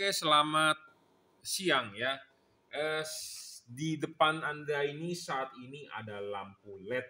Oke, selamat siang ya. Eh, di depan Anda ini saat ini ada lampu LED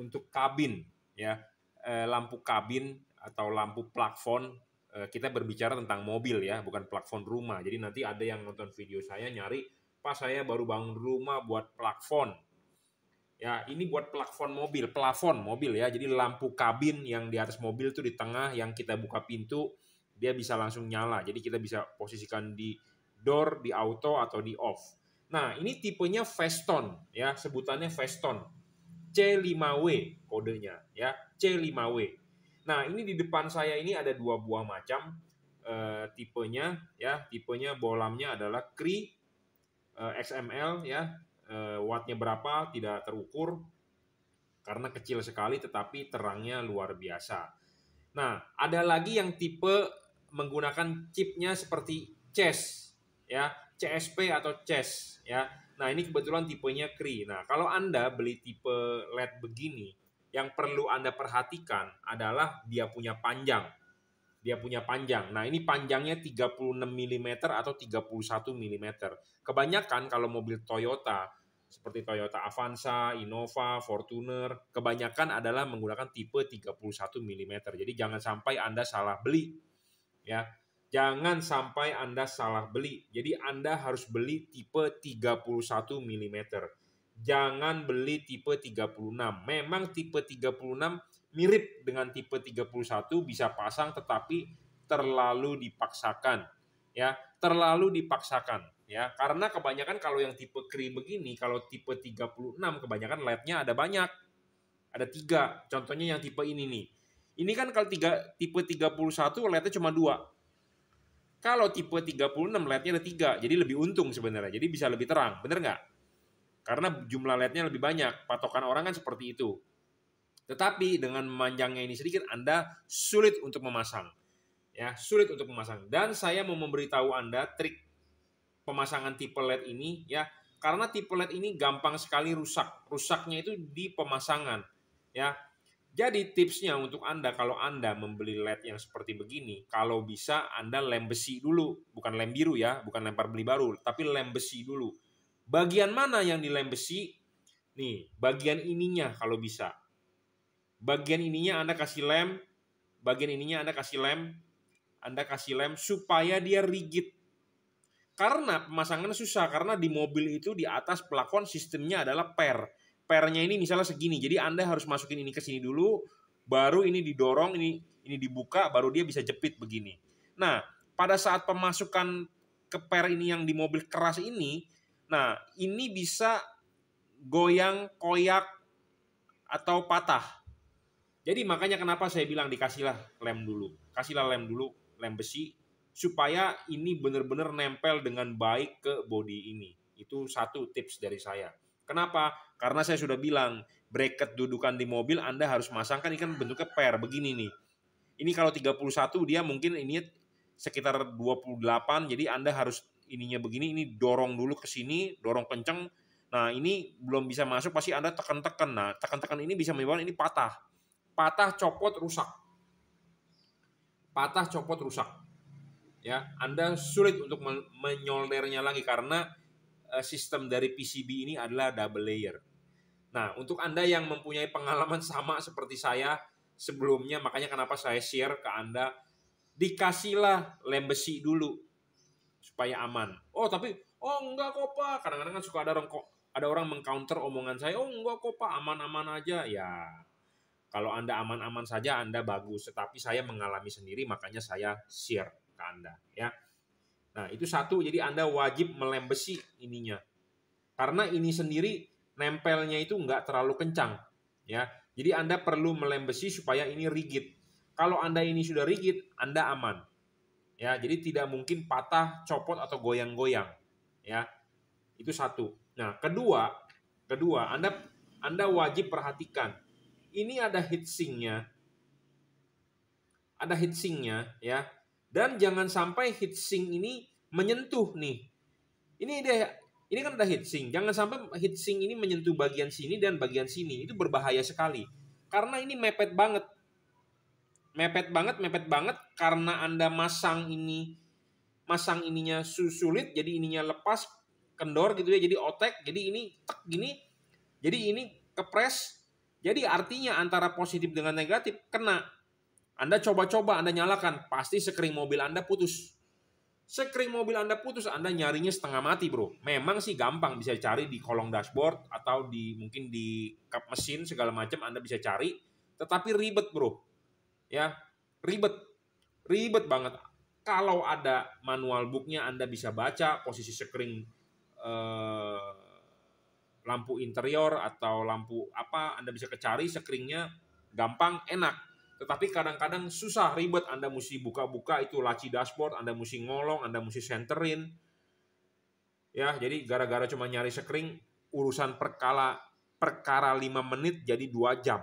untuk kabin ya. Eh, lampu kabin atau lampu plafon eh, kita berbicara tentang mobil ya, bukan plafon rumah. Jadi nanti ada yang nonton video saya nyari, "Pak, saya baru bangun rumah buat plafon." Ya, ini buat plafon mobil, plafon mobil ya. Jadi lampu kabin yang di atas mobil itu di tengah yang kita buka pintu dia bisa langsung nyala. Jadi kita bisa posisikan di door, di auto atau di off. Nah, ini tipenya Veston ya, sebutannya Veston. C5W kodenya ya, C5W. Nah, ini di depan saya ini ada dua buah macam e, tipenya ya, tipenya bolamnya adalah Cree e, eh, XML ya, E, wattnya berapa tidak terukur karena kecil sekali tetapi terangnya luar biasa. Nah, ada lagi yang tipe menggunakan chipnya seperti CES ya, CSP atau CES ya. Nah, ini kebetulan tipenya Cree. Nah, kalau Anda beli tipe LED begini, yang perlu Anda perhatikan adalah dia punya panjang. Dia punya panjang. Nah, ini panjangnya 36 mm atau 31 mm. Kebanyakan kalau mobil Toyota seperti Toyota Avanza, Innova, Fortuner, kebanyakan adalah menggunakan tipe 31 mm. Jadi jangan sampai Anda salah beli ya. Jangan sampai Anda salah beli. Jadi Anda harus beli tipe 31 mm. Jangan beli tipe 36. Memang tipe 36 mirip dengan tipe 31 bisa pasang tetapi terlalu dipaksakan ya, terlalu dipaksakan ya. Karena kebanyakan kalau yang tipe krim begini, kalau tipe 36 kebanyakan LED-nya ada banyak. Ada tiga, contohnya yang tipe ini nih ini kan kalau tiga, tipe 31 led cuma dua. Kalau tipe 36 LED-nya ada tiga, jadi lebih untung sebenarnya. Jadi bisa lebih terang, bener nggak? Karena jumlah led lebih banyak, patokan orang kan seperti itu. Tetapi dengan memanjangnya ini sedikit, Anda sulit untuk memasang. Ya, sulit untuk memasang. Dan saya mau memberitahu Anda trik pemasangan tipe LED ini ya, karena tipe LED ini gampang sekali rusak. Rusaknya itu di pemasangan. Ya, jadi tipsnya untuk Anda kalau Anda membeli LED yang seperti begini, kalau bisa Anda lem besi dulu, bukan lem biru ya, bukan lempar beli baru, tapi lem besi dulu. Bagian mana yang dilem besi? Nih, bagian ininya kalau bisa. Bagian ininya Anda kasih lem, bagian ininya Anda kasih lem, Anda kasih lem supaya dia rigid. Karena pemasangan susah, karena di mobil itu di atas pelakon sistemnya adalah per pernya ini misalnya segini. Jadi Anda harus masukin ini ke sini dulu, baru ini didorong, ini ini dibuka, baru dia bisa jepit begini. Nah, pada saat pemasukan ke per ini yang di mobil keras ini, nah ini bisa goyang, koyak, atau patah. Jadi makanya kenapa saya bilang dikasihlah lem dulu. Kasihlah lem dulu, lem besi, supaya ini benar-benar nempel dengan baik ke body ini. Itu satu tips dari saya. Kenapa? Karena saya sudah bilang, bracket dudukan di mobil Anda harus masangkan ini kan bentuknya pair begini nih. Ini kalau 31 dia mungkin ini sekitar 28 jadi Anda harus ininya begini ini dorong dulu ke sini, dorong kenceng. Nah, ini belum bisa masuk pasti Anda tekan-tekan. Nah, tekan-tekan ini bisa menyebabkan ini patah. Patah, copot, rusak. Patah, copot, rusak. Ya, Anda sulit untuk menyoldernya lagi karena Eh, sistem dari PCB ini adalah double layer. Nah, untuk Anda yang mempunyai pengalaman sama seperti saya sebelumnya, makanya kenapa saya share ke Anda, dikasihlah lem besi dulu supaya aman. Oh, tapi oh enggak kok Pak. Kadang-kadang kan suka ada orang ada orang meng-counter omongan saya, "Oh, enggak kok Pak, aman-aman aja." Ya, kalau Anda aman-aman saja Anda bagus, tetapi saya mengalami sendiri makanya saya share ke Anda, ya itu satu jadi Anda wajib melembesi ininya. Karena ini sendiri nempelnya itu nggak terlalu kencang ya. Jadi Anda perlu melembesi supaya ini rigid. Kalau Anda ini sudah rigid, Anda aman. Ya, jadi tidak mungkin patah, copot atau goyang-goyang. Ya. Itu satu. Nah, kedua, kedua Anda Anda wajib perhatikan. Ini ada heatsinknya Ada heatsinknya ya. Dan jangan sampai heatsink ini menyentuh nih. Ini deh, ini kan udah hitsing. Jangan sampai hitsing ini menyentuh bagian sini dan bagian sini. Itu berbahaya sekali. Karena ini mepet banget. Mepet banget, mepet banget karena Anda masang ini masang ininya susulit jadi ininya lepas kendor gitu ya jadi otek jadi ini tek gini jadi ini kepres jadi artinya antara positif dengan negatif kena anda coba-coba Anda nyalakan pasti sekring mobil Anda putus Sekring mobil Anda putus, Anda nyarinya setengah mati, bro. Memang sih gampang bisa cari di kolong dashboard atau di mungkin di kap mesin segala macam Anda bisa cari, tetapi ribet, bro. Ya, ribet. Ribet banget. Kalau ada manual booknya Anda bisa baca posisi sekring eh, lampu interior atau lampu apa Anda bisa kecari sekringnya gampang, enak tetapi kadang-kadang susah ribet Anda mesti buka-buka itu laci dashboard, Anda mesti ngolong, Anda mesti senterin. Ya, jadi gara-gara cuma nyari sekring urusan perkala perkara 5 menit jadi 2 jam.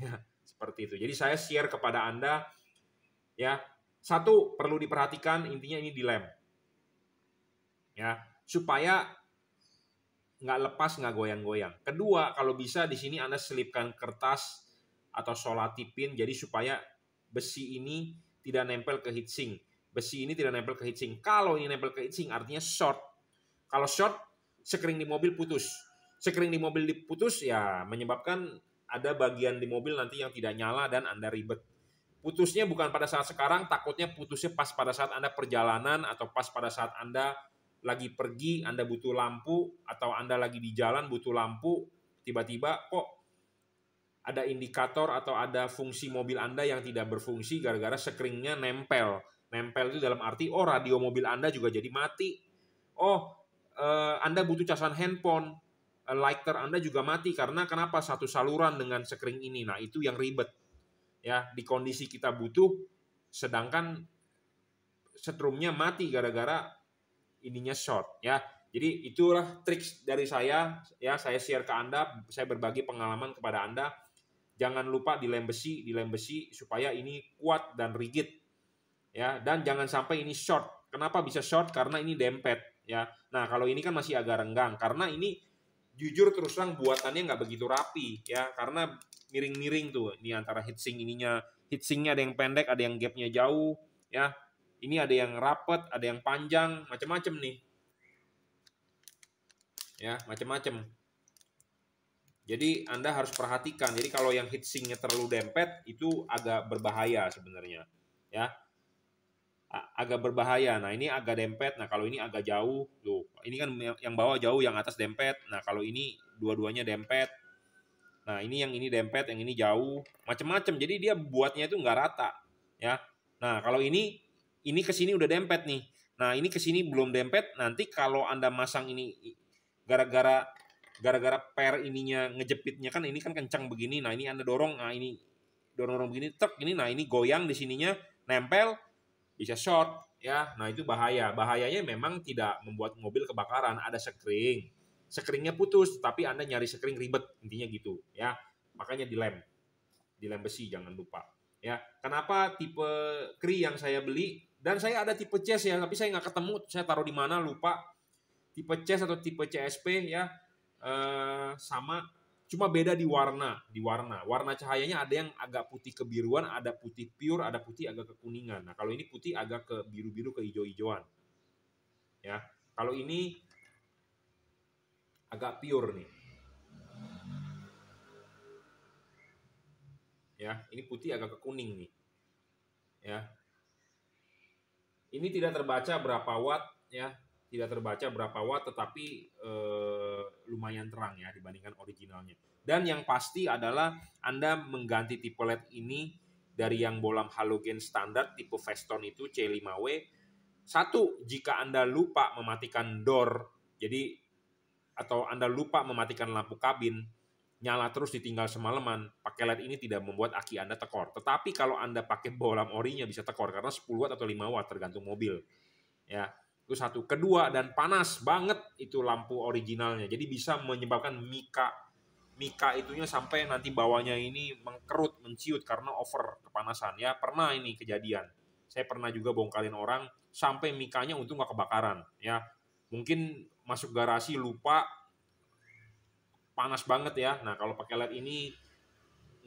Ya, seperti itu. Jadi saya share kepada Anda ya. Satu perlu diperhatikan intinya ini dilem. Ya, supaya nggak lepas nggak goyang-goyang. Kedua, kalau bisa di sini Anda selipkan kertas atau solatipin jadi supaya besi ini tidak nempel ke heatsink. Besi ini tidak nempel ke heatsink. Kalau ini nempel ke heatsink artinya short. Kalau short, sekring di mobil putus. Sekring di mobil diputus ya menyebabkan ada bagian di mobil nanti yang tidak nyala dan Anda ribet. Putusnya bukan pada saat sekarang, takutnya putusnya pas pada saat Anda perjalanan atau pas pada saat Anda lagi pergi, Anda butuh lampu, atau Anda lagi di jalan butuh lampu, tiba-tiba kok ada indikator atau ada fungsi mobil Anda yang tidak berfungsi gara-gara sekringnya nempel. Nempel itu dalam arti, oh radio mobil Anda juga jadi mati. Oh, eh, Anda butuh casan handphone. Eh, lighter Anda juga mati karena kenapa satu saluran dengan sekring ini. Nah, itu yang ribet. Ya, di kondisi kita butuh sedangkan setrumnya mati gara-gara ininya short ya. Jadi itulah triks dari saya ya saya share ke Anda, saya berbagi pengalaman kepada Anda Jangan lupa dilem besi, dilem besi supaya ini kuat dan rigid. Ya, dan jangan sampai ini short. Kenapa bisa short? Karena ini dempet, ya. Nah, kalau ini kan masih agak renggang karena ini jujur terus terang buatannya nggak begitu rapi, ya. Karena miring-miring tuh ini antara heatsink ininya, heatsinknya ada yang pendek, ada yang gapnya jauh, ya. Ini ada yang rapet, ada yang panjang, macam-macam nih. Ya, macam-macam jadi Anda harus perhatikan. Jadi kalau yang heatsinknya terlalu dempet itu agak berbahaya sebenarnya, ya. Agak berbahaya. Nah ini agak dempet. Nah kalau ini agak jauh, tuh. Ini kan yang bawah jauh, yang atas dempet. Nah kalau ini dua-duanya dempet. Nah ini yang ini dempet, yang ini jauh, Macam-macam. Jadi dia buatnya itu nggak rata, ya. Nah kalau ini ini kesini udah dempet nih. Nah ini kesini belum dempet. Nanti kalau Anda masang ini gara-gara gara-gara per ininya ngejepitnya kan ini kan kencang begini nah ini anda dorong nah ini dorong dorong begini truk ini nah ini goyang di sininya nempel bisa short ya nah itu bahaya bahayanya memang tidak membuat mobil kebakaran ada sekring sekringnya putus tapi anda nyari sekring ribet intinya gitu ya makanya dilem dilem besi jangan lupa ya kenapa tipe kri yang saya beli dan saya ada tipe CS ya tapi saya nggak ketemu saya taruh di mana lupa tipe CS atau tipe CSP ya Eh, sama cuma beda di warna di warna warna cahayanya ada yang agak putih kebiruan ada putih pure ada putih agak kekuningan nah kalau ini putih agak ke biru biru ke hijau hijauan ya kalau ini agak pure nih ya ini putih agak ke nih ya ini tidak terbaca berapa watt ya tidak terbaca berapa watt tetapi eh, lumayan terang ya dibandingkan originalnya. Dan yang pasti adalah Anda mengganti tipe LED ini dari yang bolam halogen standar tipe Veston itu C5W. Satu, jika Anda lupa mematikan door, jadi atau Anda lupa mematikan lampu kabin, nyala terus ditinggal semalaman, pakai LED ini tidak membuat aki Anda tekor. Tetapi kalau Anda pakai bolam orinya bisa tekor karena 10 watt atau 5 watt tergantung mobil. Ya, itu satu. Kedua dan panas banget itu lampu originalnya. Jadi bisa menyebabkan mika mika itunya sampai nanti bawahnya ini mengkerut, menciut karena over kepanasan ya. Pernah ini kejadian. Saya pernah juga bongkarin orang sampai mikanya untung nggak kebakaran ya. Mungkin masuk garasi lupa panas banget ya. Nah, kalau pakai LED ini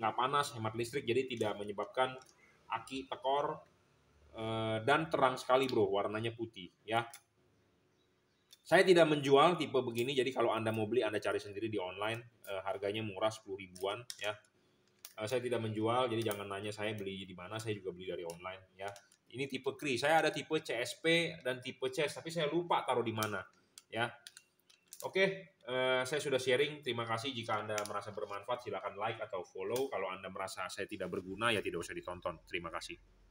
nggak panas, hemat listrik jadi tidak menyebabkan aki tekor Eh, dan terang sekali bro, warnanya putih ya. Saya tidak menjual tipe begini, jadi kalau Anda mau beli Anda cari sendiri di online, uh, harganya murah 10 ribuan ya. Uh, saya tidak menjual, jadi jangan nanya saya beli di mana, saya juga beli dari online ya. Ini tipe Kri, saya ada tipe CSP dan tipe CS, tapi saya lupa taruh di mana ya. Oke, okay, saya sudah sharing. Terima kasih jika Anda merasa bermanfaat, silakan like atau follow. Kalau Anda merasa saya tidak berguna, ya tidak usah ditonton. Terima kasih.